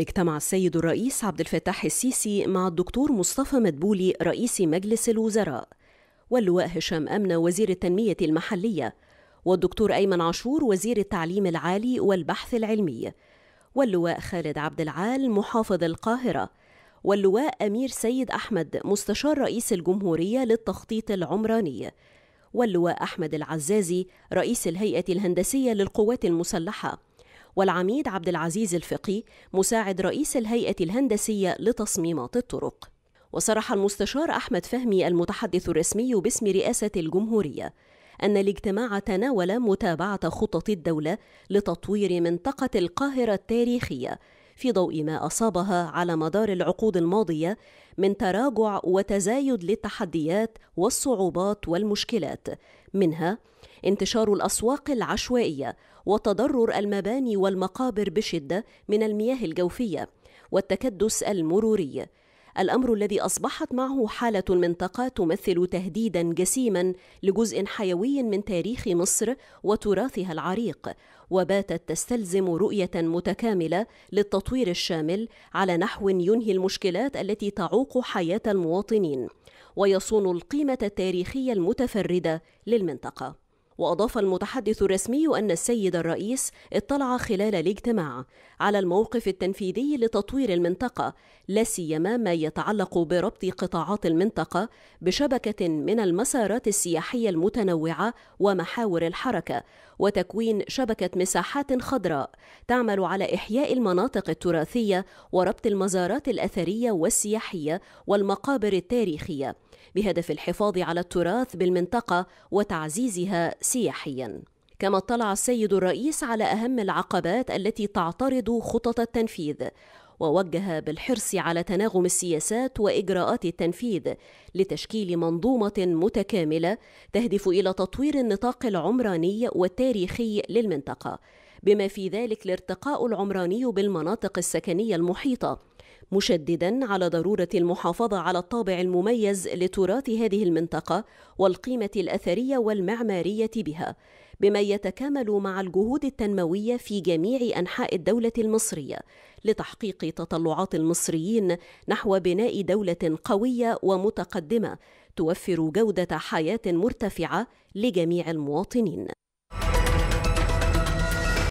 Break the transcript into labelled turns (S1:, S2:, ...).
S1: اجتمع السيد الرئيس عبد الفتاح السيسي مع الدكتور مصطفى مدبولي رئيس مجلس الوزراء واللواء هشام أمنة وزير التنمية المحلية والدكتور أيمن عاشور وزير التعليم العالي والبحث العلمي واللواء خالد عبد العال محافظ القاهرة واللواء أمير سيد أحمد مستشار رئيس الجمهورية للتخطيط العمراني واللواء أحمد العزازي رئيس الهيئة الهندسية للقوات المسلحة والعميد عبد العزيز الفقي مساعد رئيس الهيئة الهندسية لتصميمات الطرق وصرح المستشار أحمد فهمي المتحدث الرسمي باسم رئاسة الجمهورية أن الاجتماع تناول متابعة خطط الدولة لتطوير منطقة القاهرة التاريخية في ضوء ما أصابها على مدار العقود الماضية من تراجع وتزايد للتحديات والصعوبات والمشكلات منها انتشار الأسواق العشوائية وتضرر المباني والمقابر بشدة من المياه الجوفية والتكدس المروري الأمر الذي أصبحت معه حالة المنطقة تمثل تهديدا جسيما لجزء حيوي من تاريخ مصر وتراثها العريق وباتت تستلزم رؤية متكاملة للتطوير الشامل على نحو ينهي المشكلات التي تعوق حياة المواطنين ويصون القيمة التاريخية المتفردة للمنطقة وأضاف المتحدث الرسمي أن السيد الرئيس اطلع خلال الاجتماع على الموقف التنفيذي لتطوير المنطقة لا سيما ما يتعلق بربط قطاعات المنطقة بشبكة من المسارات السياحية المتنوعة ومحاور الحركة وتكوين شبكة مساحات خضراء تعمل على إحياء المناطق التراثية وربط المزارات الأثرية والسياحية والمقابر التاريخية بهدف الحفاظ على التراث بالمنطقة وتعزيزها سياحياً. كما اطلع السيد الرئيس على أهم العقبات التي تعترض خطط التنفيذ ووجه بالحرص على تناغم السياسات واجراءات التنفيذ لتشكيل منظومه متكامله تهدف الى تطوير النطاق العمراني والتاريخي للمنطقه بما في ذلك الارتقاء العمراني بالمناطق السكنيه المحيطه مشددا على ضروره المحافظه على الطابع المميز لتراث هذه المنطقه والقيمه الاثريه والمعماريه بها بما يتكامل مع الجهود التنمويه في جميع انحاء الدوله المصريه لتحقيق تطلعات المصريين نحو بناء دوله قويه ومتقدمه توفر جوده حياه مرتفعه لجميع المواطنين